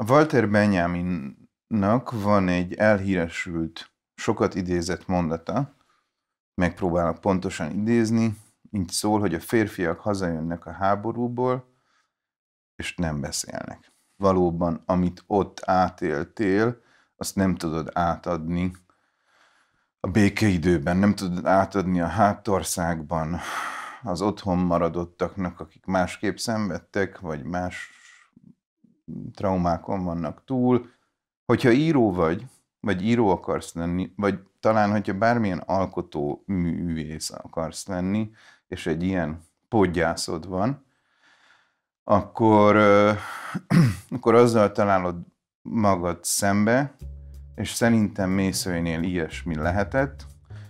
A Walter Benjaminnak van egy elhíresült, sokat idézett mondata, megpróbálok pontosan idézni, így szól, hogy a férfiak hazajönnek a háborúból, és nem beszélnek. Valóban, amit ott átéltél, azt nem tudod átadni a békeidőben, nem tudod átadni a hátországban az otthon maradottaknak, akik másképp szenvedtek, vagy más traumákon vannak túl. Hogyha író vagy, vagy író akarsz lenni, vagy talán, hogyha bármilyen alkotó művész akarsz lenni, és egy ilyen podgyászod van, akkor, ö, akkor azzal találod magad szembe, és szerintem Mészőnél ilyesmi lehetett,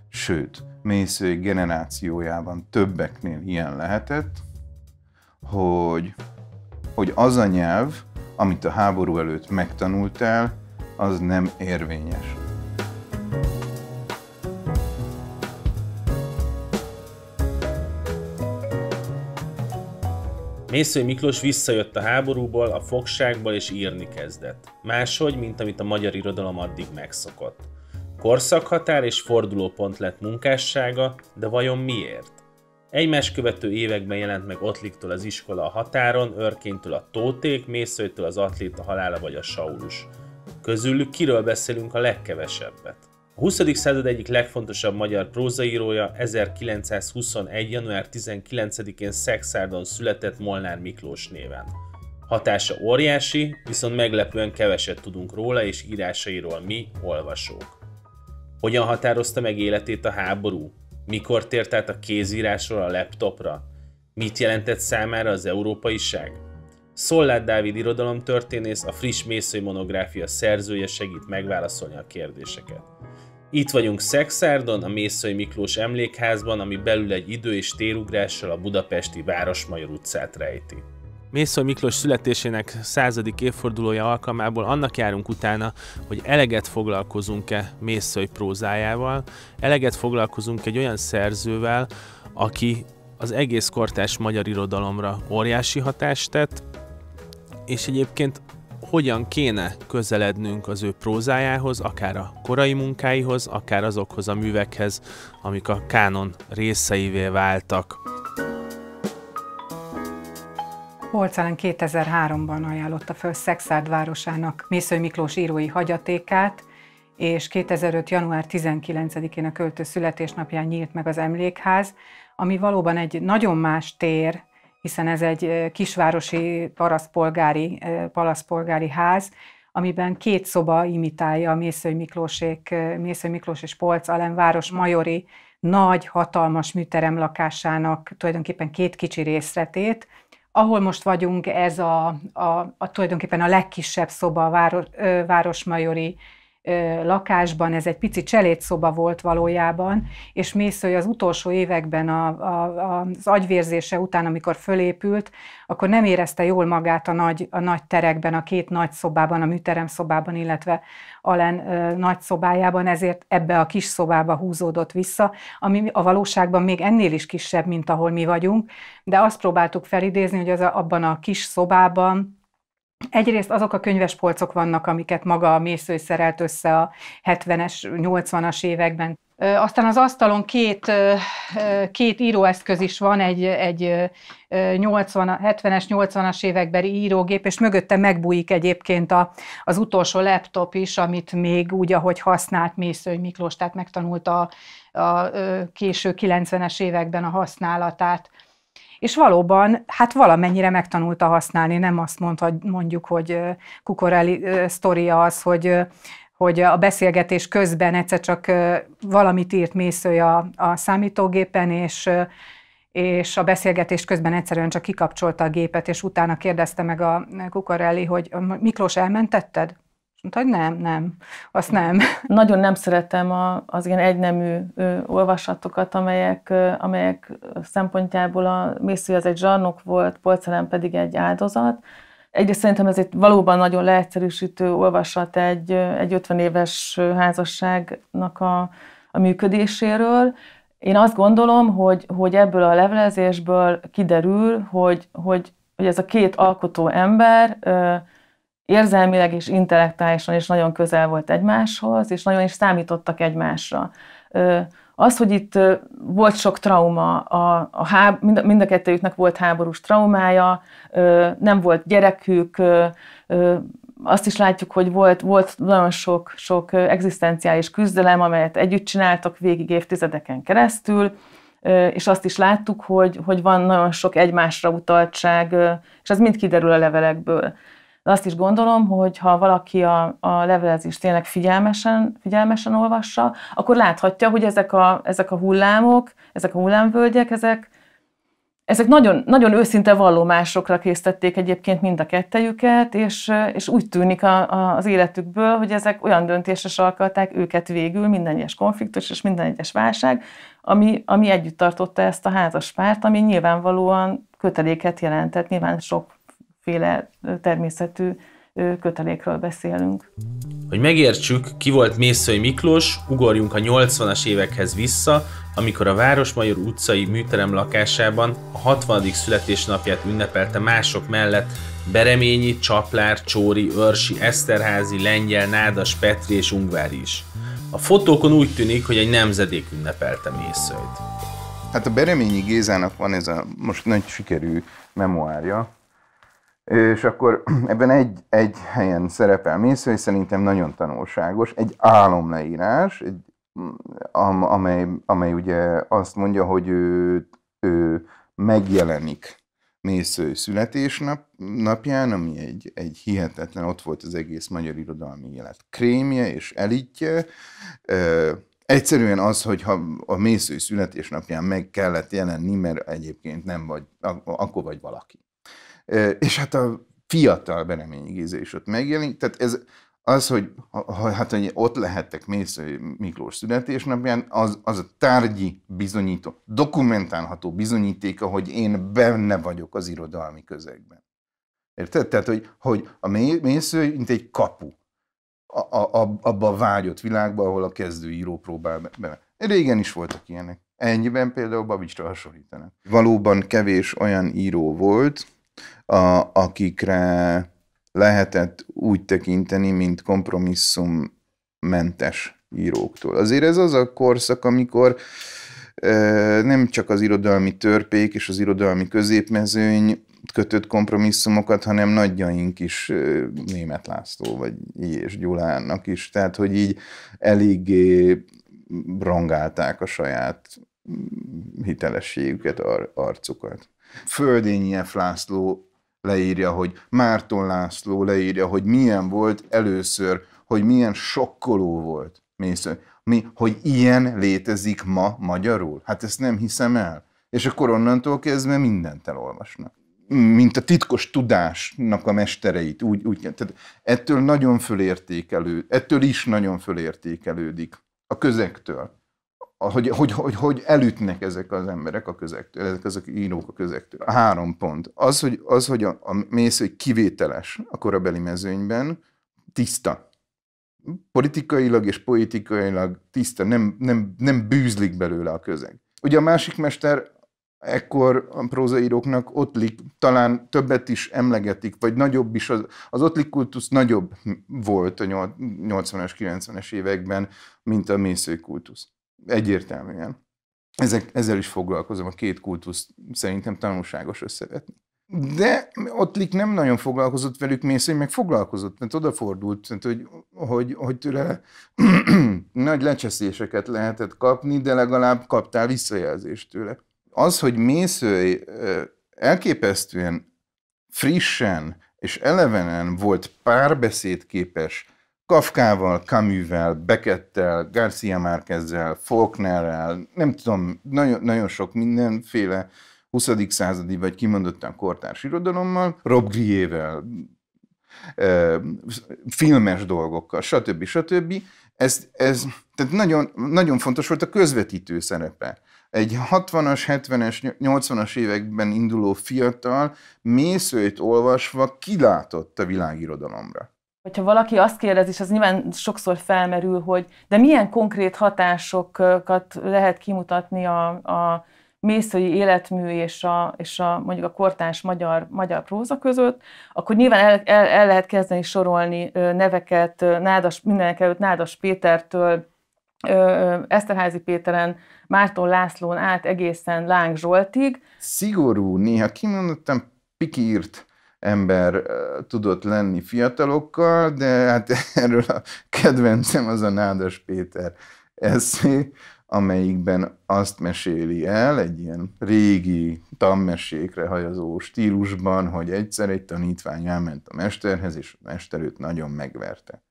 sőt, Mészői generációjában többeknél ilyen lehetett, hogy, hogy az a nyelv, amit a háború előtt megtanultál, az nem érvényes. Mészői Miklós visszajött a háborúból, a fogságból és írni kezdett. Máshogy, mint amit a magyar irodalom addig megszokott. Korszakhatár és fordulópont lett munkássága, de vajon miért? Egymás követő években jelent meg Ottliktól az iskola a határon, Örkénytől a Tóték, Mészőtől az atlét, a halála vagy a Saulus. Közülük kiről beszélünk a legkevesebbet? A 20. század egyik legfontosabb magyar prózaírója 1921. január 19-én Szexárdon született Molnár Miklós néven. Hatása óriási, viszont meglepően keveset tudunk róla és írásairól mi, olvasók. Hogyan határozta meg életét a háború? Mikor tért át a kézírásról a laptopra? Mit jelentett számára az ság? Szollát Dávid irodalomtörténész, a friss mészői monográfia szerzője segít megválaszolni a kérdéseket. Itt vagyunk Szexárdon, a Mészői Miklós emlékházban, ami belül egy idő- és térugrással a budapesti Városmajor utcát rejti. Mésző Miklós születésének századik évfordulója alkalmából annak járunk utána, hogy eleget foglalkozunk-e Mészői prózájával, eleget foglalkozunk egy olyan szerzővel, aki az egész kortás magyar irodalomra óriási hatást tett, és egyébként hogyan kéne közelednünk az ő prózájához, akár a korai munkáihoz, akár azokhoz a művekhez, amik a kánon részeivé váltak. Holcán 2003-ban ajánlotta föl Szexárd városának Mésző Miklós írói hagyatékát, és 2005. január 19-én a költő születésnapján nyílt meg az emlékház, ami valóban egy nagyon más tér, hiszen ez egy kisvárosi paraszpolgári, palaszpolgári ház, amiben két szoba imitálja a Mésző Miklósék, Mésző Miklós és Polc Alen város majori nagy, hatalmas műterem lakásának tulajdonképpen két kicsi részletét, ahol most vagyunk, ez a, a, a tulajdonképpen a legkisebb szoba, a város, Városmajori lakásban, ez egy pici cselédszoba volt valójában, és Mészői az utolsó években a, a, az agyvérzése után, amikor fölépült, akkor nem érezte jól magát a nagy, a nagy terekben, a két nagy szobában, a műterem szobában, illetve Alen ö, nagy szobájában, ezért ebbe a kis szobába húzódott vissza, ami a valóságban még ennél is kisebb, mint ahol mi vagyunk, de azt próbáltuk felidézni, hogy az a, abban a kis szobában Egyrészt azok a könyvespolcok vannak, amiket maga a mésző szerelt össze a 70-es, 80-as években. Aztán az asztalon két, két íróeszköz is van, egy, egy 80, 70-es, 80-as évekbeli írógép, és mögötte megbújik egyébként a, az utolsó laptop is, amit még úgy, ahogy használt Mésző Miklós, tehát megtanulta a, a késő 90-es években a használatát és valóban hát valamennyire megtanulta használni, nem azt mondta, mondjuk, hogy Kukorelli sztoria az, hogy hogy a beszélgetés közben egyszer csak valamit írt mésző a, a számítógépen, és, és a beszélgetés közben egyszerűen csak kikapcsolta a gépet, és utána kérdezte meg a Kukarelli, hogy Miklós, elmentetted? Mondta, hogy nem, nem, azt nem. Nagyon nem szeretem a, az ilyen egynemű ö, olvasatokat, amelyek, ö, amelyek szempontjából a Mésző az egy zsarnok volt, Polcelem pedig egy áldozat. Egyrészt szerintem ez egy valóban nagyon leegyszerűsítő olvasat egy, egy 50 éves házasságnak a, a működéséről. Én azt gondolom, hogy, hogy ebből a levelezésből kiderül, hogy, hogy, hogy ez a két alkotó ember ö, érzelmileg és intellektuálisan is nagyon közel volt egymáshoz, és nagyon is számítottak egymásra. Az, hogy itt volt sok trauma, a, a háb, mind, mind a kettőjüknek volt háborús traumája, nem volt gyerekük, azt is látjuk, hogy volt, volt nagyon sok, sok egzisztenciális küzdelem, amelyet együtt csináltak végig évtizedeken keresztül, és azt is láttuk, hogy, hogy van nagyon sok egymásra utaltság, és ez mind kiderül a levelekből. De azt is gondolom, hogy ha valaki a, a levelezést tényleg figyelmesen, figyelmesen olvassa, akkor láthatja, hogy ezek a, ezek a hullámok, ezek a hullámvölgyek, ezek, ezek nagyon, nagyon őszinte vallomásokra késztették egyébként mind a kettejüket, és, és úgy tűnik a, a, az életükből, hogy ezek olyan döntésre sarkalták őket végül, minden egyes konfliktus és minden egyes válság, ami, ami együtt tartotta ezt a házas párt, ami nyilvánvalóan köteléket jelentett, nyilván sok féle természetű kötelékről beszélünk. Hogy megértsük, ki volt Mészői Miklós, ugorjunk a 80-as évekhez vissza, amikor a Városmajor utcai műterem lakásában a 60. születésnapját ünnepelte mások mellett Bereményi, Csaplár, Csóri, Örsi, Eszterházi, Lengyel, Nádas, Petri és Ungvári is. A fotókon úgy tűnik, hogy egy nemzedék ünnepelte Mészőt. Hát a Bereményi Gézának van ez a most nagy sikerű memoárja, és akkor ebben egy, egy helyen szerepel Mésző, és szerintem nagyon tanulságos, egy álomleírás, egy, am, amely, amely ugye azt mondja, hogy ő, ő megjelenik Mésző születésnap napján, ami egy, egy hihetetlen, ott volt az egész magyar irodalmi élet krémje és elitje. Ö, egyszerűen az, hogy ha a Mésző születésnapján meg kellett jelenni, mert egyébként nem vagy, akkor vagy valaki. És hát a fiatal Bereményi Géza is ott megjelenik, tehát ez az, hogy, ha, hát, hogy ott lehettek Mésző Miklós születésnapján, az, az a tárgyi bizonyító, dokumentálható bizonyítéka, hogy én benne vagyok az irodalmi közegben. Érted? Tehát, hogy, hogy a Mésző mint egy kapu a, a, a, abba a vágyott világba, ahol a kezdőíró próbál bele. Régen is voltak ilyenek. Ennyiben például Babicsra hasonlítanak. Valóban kevés olyan író volt, a, akikre lehetett úgy tekinteni, mint kompromisszummentes íróktól. Azért ez az a korszak, amikor nem csak az irodalmi törpék és az irodalmi középmezőny kötött kompromisszumokat, hanem nagyjaink is, német László vagy és Gyulának is, tehát hogy így eléggé rongálták a saját hitelességüket, ar- arcukat. Földényief László leírja, hogy Márton László leírja, hogy milyen volt először, hogy milyen sokkoló volt Mi, hogy ilyen létezik ma magyarul? Hát ezt nem hiszem el. És akkor onnantól kezdve mindent elolvasnak. Mint a titkos tudásnak a mestereit. Úgy, úgy, tehát ettől nagyon fölértékelő, ettől is nagyon fölértékelődik a közektől hogy, hogy, hogy, hogy elütnek ezek az emberek a közektől, ezek az írók a közektől. A három pont. Az, hogy, az, hogy a, a mésző kivételes a korabeli mezőnyben, tiszta. Politikailag és politikailag tiszta, nem, nem, nem bűzlik belőle a közeg. Ugye a másik mester ekkor a prózaíróknak ottlik talán többet is emlegetik, vagy nagyobb is, az, az ottlik kultusz nagyobb volt a 80 es 90-es években, mint a mésző kultusz. Egyértelműen. Ezek, ezzel is foglalkozom, a két kultusz szerintem tanulságos összevetni. De Ottlik nem nagyon foglalkozott velük, Mészény meg foglalkozott, mert odafordult, tehát, hogy, hogy, hogy tőle nagy lecseszéseket lehetett kapni, de legalább kaptál visszajelzést tőle. Az, hogy Mészői elképesztően frissen és elevenen volt párbeszédképes, Kafkával, Camus-vel, Beckettel, Garcia Márquezzel, Faulknerrel, nem tudom, nagyon, nagyon sok mindenféle 20. századi vagy kimondottan kortárs irodalommal, Rob Grievel, filmes dolgokkal, stb. stb. Ez, ez tehát nagyon, nagyon fontos volt a közvetítő szerepe. Egy 60-as, 70-es, 80-as években induló fiatal mészőt olvasva kilátott a világirodalomra. Hogyha valaki azt kérdez, és az nyilván sokszor felmerül, hogy de milyen konkrét hatásokat lehet kimutatni a, a mészői életmű és a, és a mondjuk a kortárs magyar, magyar próza között, akkor nyilván el, el, el lehet kezdeni sorolni neveket, Nádas, mindenek előtt Nádas Pétertől, Eszterházi Péteren, Márton Lászlón át egészen Láng Zsoltig. Szigorú, néha kimondottan pikírt ember tudott lenni fiatalokkal, de hát erről a kedvencem az a Nádas Péter eszé, amelyikben azt meséli el, egy ilyen régi tanmesékre hajazó stílusban, hogy egyszer egy tanítvány elment a mesterhez, és a mester őt nagyon megverte.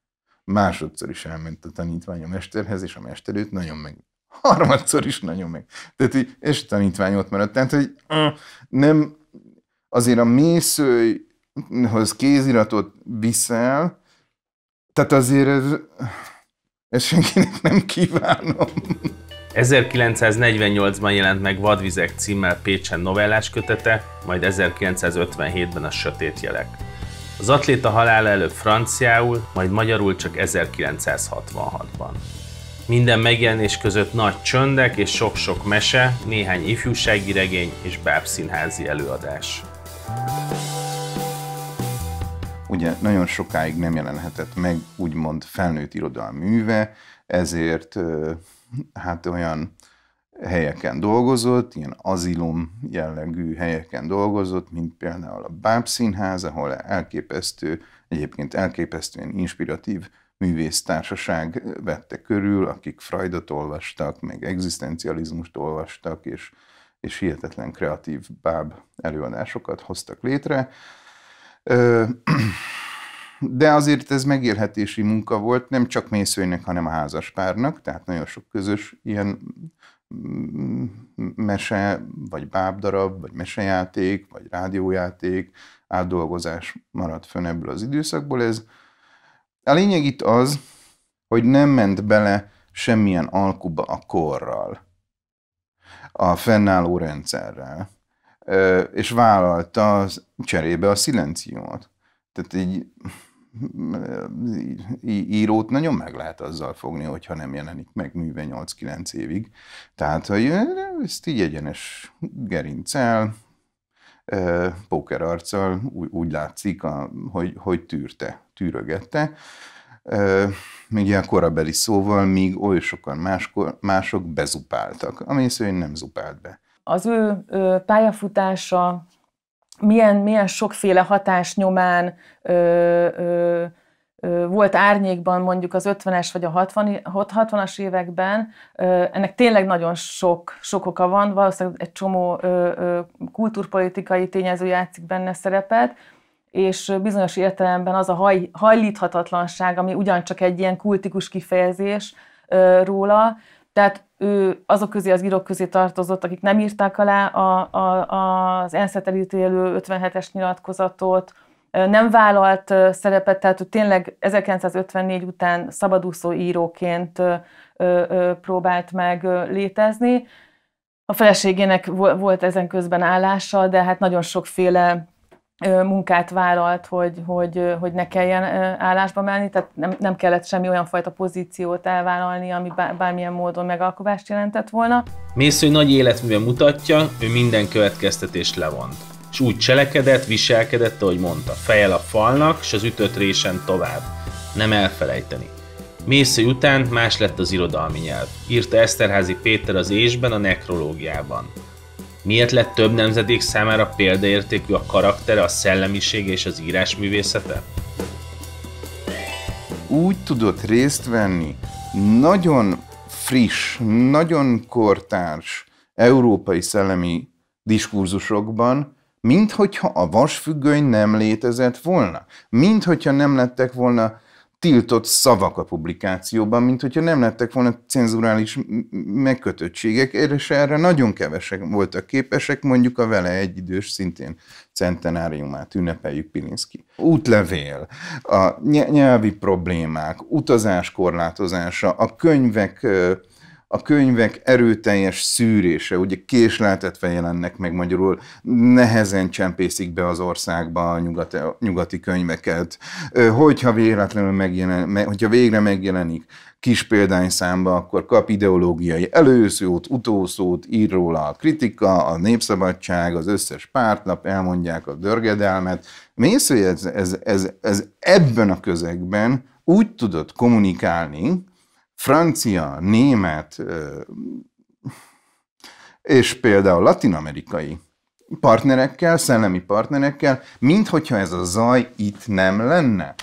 Másodszor is elment a tanítvány a mesterhez, és a mester őt nagyon meg, Harmadszor is nagyon meg. Tehát, így, és tanítvány ott maradt. Tehát, hogy nem azért a mészőhöz kéziratot viszel, tehát azért ez, ez senkinek nem kívánom. 1948-ban jelent meg Vadvizek címmel Pécsen novellás kötete, majd 1957-ben a Sötét jelek. Az atléta halála előbb franciául, majd magyarul csak 1966-ban. Minden megjelenés között nagy csöndek és sok-sok mese, néhány ifjúsági regény és bábszínházi előadás. Ugye nagyon sokáig nem jelenhetett meg úgymond felnőtt irodalmi műve, ezért hát olyan helyeken dolgozott, ilyen azilum jellegű helyeken dolgozott, mint például a Báb Színház, ahol elképesztő, egyébként elképesztően inspiratív művésztársaság vette körül, akik Freudot olvastak, meg egzisztencializmust olvastak, és és hihetetlen kreatív báb előadásokat hoztak létre. De azért ez megélhetési munka volt, nem csak Mészőnek, hanem a házaspárnak, tehát nagyon sok közös ilyen mm, mese, vagy bábdarab, vagy mesejáték, vagy rádiójáték, átdolgozás maradt fönn ebből az időszakból. Ez. A lényeg itt az, hogy nem ment bele semmilyen alkuba a korral a fennálló rendszerrel, és vállalta cserébe a szilenciót. Tehát így írót nagyon meg lehet azzal fogni, hogyha nem jelenik meg műve 8-9 évig. Tehát, hogy ezt így egyenes gerincel, pókerarccal úgy, úgy látszik, hogy, hogy tűrte, tűrögette még ilyen korabeli szóval, míg oly sokan máskor, mások bezupáltak, ami szerint nem zupált be. Az ő, pályafutása milyen, milyen sokféle hatás nyomán ö, ö, ö, volt árnyékban mondjuk az 50-es vagy a 60, 60-as években, ö, ennek tényleg nagyon sok, sok oka van, valószínűleg egy csomó ö, ö, kulturpolitikai tényező játszik benne szerepet, és bizonyos értelemben az a haj, hajlíthatatlanság, ami ugyancsak egy ilyen kultikus kifejezés ö, róla, tehát ő azok közé, az írók közé tartozott, akik nem írták alá a, a, a, az ENSZ-et 57-es nyilatkozatot, nem vállalt szerepet, tehát ő tényleg 1954 után szabadúszó íróként próbált meg létezni. A feleségének volt ezen közben állása, de hát nagyon sokféle munkát vállalt, hogy, hogy, hogy ne kelljen állásba menni, tehát nem, nem kellett semmi olyan fajta pozíciót elvállalni, ami bármilyen módon megalkovást jelentett volna. Mésző nagy életműve mutatja, ő minden következtetést levont. És úgy cselekedett, viselkedett, ahogy mondta, fejel a falnak, és az ütött résen tovább. Nem elfelejteni. Mésző után más lett az irodalmi nyelv, írta Eszterházi Péter az Ésben a nekrológiában. Miért lett több nemzedék számára példaértékű a karaktere, a szellemisége és az művészete? Úgy tudott részt venni nagyon friss, nagyon kortárs európai szellemi diskurzusokban, minthogyha a vasfüggöny nem létezett volna, minthogyha nem lettek volna tiltott szavak a publikációban, mint hogyha nem lettek volna cenzurális megkötöttségek. és erre nagyon kevesek voltak képesek, mondjuk a vele egyidős szintén centenáriumát ünnepeljük Pilinszki. Útlevél, a nyelvi problémák, utazás korlátozása, a könyvek a könyvek erőteljes szűrése, ugye késleltetve jelennek meg magyarul, nehezen csempészik be az országba a nyugati, nyugati könyveket. Hogyha véletlenül megjelen, hogyha végre megjelenik kis példányszámba, akkor kap ideológiai előszót, utószót, ír róla a kritika, a népszabadság, az összes pártlap, elmondják a dörgedelmet. Mész, hogy ez, ez, ez, ez ebben a közegben úgy tudott kommunikálni, francia, német és például latinamerikai partnerekkel, szellemi partnerekkel, minthogyha ez a zaj itt nem lenne.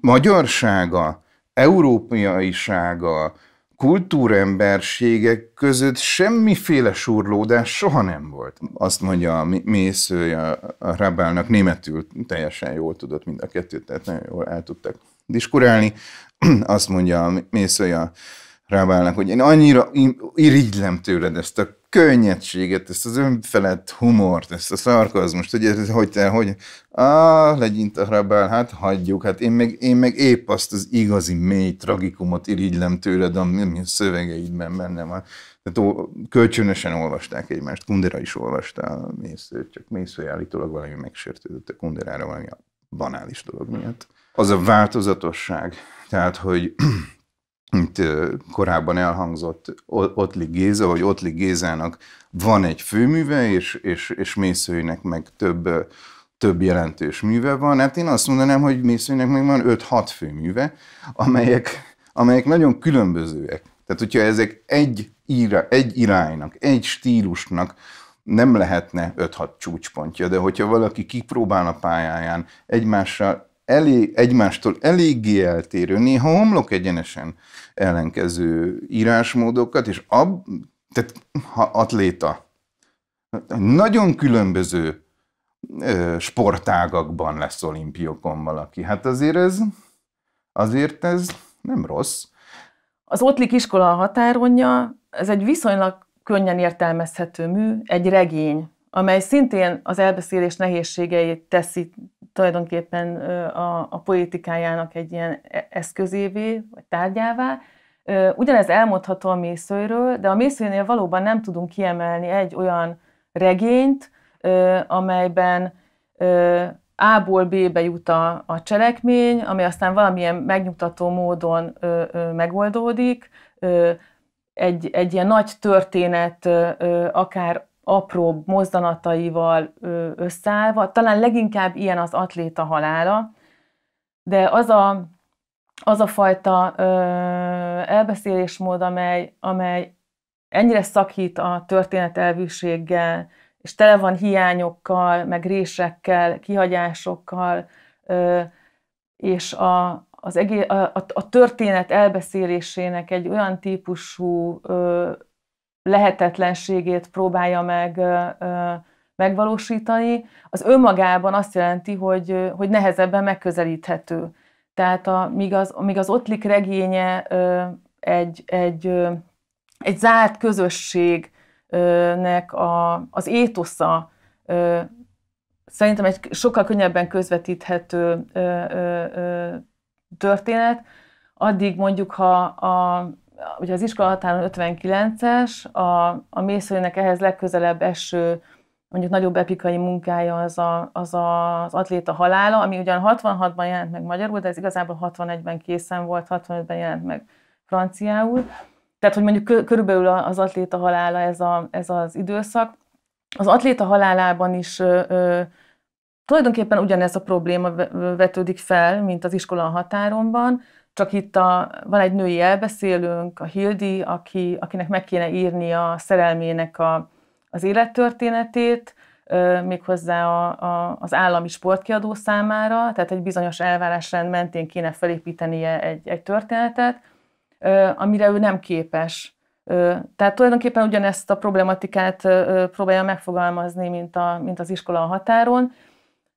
Magyarsága, európaisága, kultúremberségek között semmiféle surlódás soha nem volt. Azt mondja a Mésző, a, a Rabálnak németül teljesen jól tudott mind a kettőt, tehát nagyon jól el tudtak diskurálni. azt mondja Mészai a Rábálnak, hogy én annyira irigylem tőled ezt a könnyedséget, ezt az önfelett humort, ezt a szarkazmust, hogy ez hogy te, hogy á, legyint a Rábál, hát hagyjuk, hát én meg, én meg épp azt az igazi mély tragikumot irigylem tőled, ami a szövegeidben benne van. Tehát ó, kölcsönösen olvasták egymást, Kundera is olvasta a mészőt, csak mésző állítólag valami megsértődött a Kunderára valami a banális dolog miatt. Az a változatosság, tehát, hogy mint korábban elhangzott Ottli Géza, hogy Ottli Gézának van egy főműve, és, és, és Mészőinek meg több, több jelentős műve van. Hát én azt mondanám, hogy Mészőinek meg van 5-6 főműve, amelyek, amelyek nagyon különbözőek. Tehát, hogyha ezek egy, ira egy iránynak, egy stílusnak nem lehetne 5-6 csúcspontja, de hogyha valaki kipróbál a pályáján egymással elég, egymástól eléggé eltérő, néha homlok egyenesen ellenkező írásmódokat, és ab, tehát ha atléta, nagyon különböző sportágakban lesz olimpiokon valaki. Hát azért ez, azért ez nem rossz. Az Ottlik iskola a határonja, ez egy viszonylag könnyen értelmezhető mű, egy regény, amely szintén az elbeszélés nehézségeit teszi tulajdonképpen a, a politikájának egy ilyen e, eszközévé, vagy tárgyává. Ugyanez elmondható a mészőről, de a mészőnél valóban nem tudunk kiemelni egy olyan regényt, amelyben A-ból B-be jut a, a cselekmény, ami aztán valamilyen megnyugtató módon megoldódik. egy, egy ilyen nagy történet, akár apróbb mozdanataival összeállva. Talán leginkább ilyen az atléta halála, de az a, az a fajta ö, elbeszélésmód, amely, amely ennyire szakít a történetelvűséggel, és tele van hiányokkal, meg résekkel, kihagyásokkal, ö, és a, az egész, a, a, a történet elbeszélésének egy olyan típusú ö, lehetetlenségét próbálja meg megvalósítani, az önmagában azt jelenti, hogy, hogy nehezebben megközelíthető. Tehát a, míg, az, míg az Ottlik regénye egy, egy, egy zárt közösségnek a, az étosza szerintem egy sokkal könnyebben közvetíthető történet, addig mondjuk, ha a ugye az iskola határon 59-es, a, a Mészőjének ehhez legközelebb eső, mondjuk nagyobb epikai munkája az, a, az a, az atléta halála, ami ugyan 66-ban jelent meg magyarul, de ez igazából 61-ben készen volt, 65-ben jelent meg franciául. Tehát, hogy mondjuk körülbelül az atléta halála ez, a, ez az időszak. Az atléta halálában is ö, ö, tulajdonképpen ugyanez a probléma vetődik fel, mint az iskola határonban, csak itt a, van egy női elbeszélőnk, a Hildi, aki, akinek meg kéne írni a szerelmének a, az élettörténetét, méghozzá a, a, az állami sportkiadó számára, tehát egy bizonyos elvárásrend mentén kéne felépítenie egy, egy történetet, amire ő nem képes. Tehát tulajdonképpen ugyanezt a problematikát próbálja megfogalmazni, mint, a, mint az iskola a határon,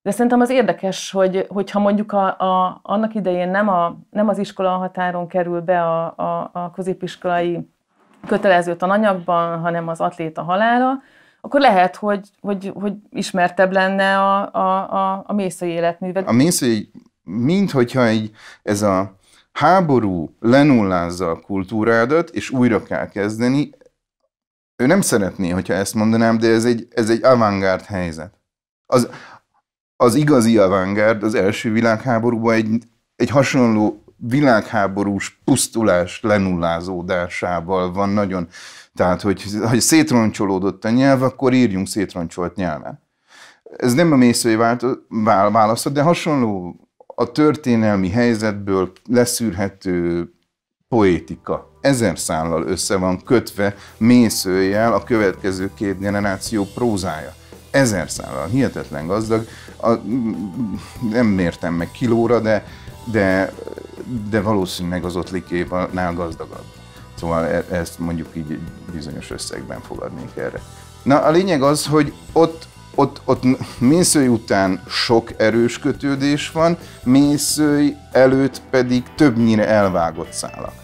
de szerintem az érdekes, hogy, hogyha mondjuk a, a, annak idején nem, a, nem az iskola határon kerül be a, a, a középiskolai kötelező tananyagban, hanem az atléta halála, akkor lehet, hogy, hogy, hogy ismertebb lenne a, a, a, a mészői életművet. A mészai, minthogyha egy, ez a háború lenullázza a kultúrádat, és újra kell kezdeni, ő nem szeretné, hogyha ezt mondanám, de ez egy, ez egy avantgárd helyzet. Az, az igazi avantgárd az első világháborúban egy, egy hasonló világháborús pusztulás lenullázódásával van nagyon. Tehát, hogy, hogy szétroncsolódott a nyelv, akkor írjunk szétroncsolt nyelven. Ez nem a mészői válasz, de hasonló a történelmi helyzetből leszűrhető poétika. Ezer szállal össze van kötve mészőjel a következő két generáció prózája ezer szállal, hihetetlen gazdag. A, nem mértem meg kilóra, de, de, de valószínűleg az ott likéval gazdagabb. Szóval e, ezt mondjuk így bizonyos összegben fogadnék erre. Na a lényeg az, hogy ott ott, ott mészői után sok erős kötődés van, mészői előtt pedig többnyire elvágott szálak.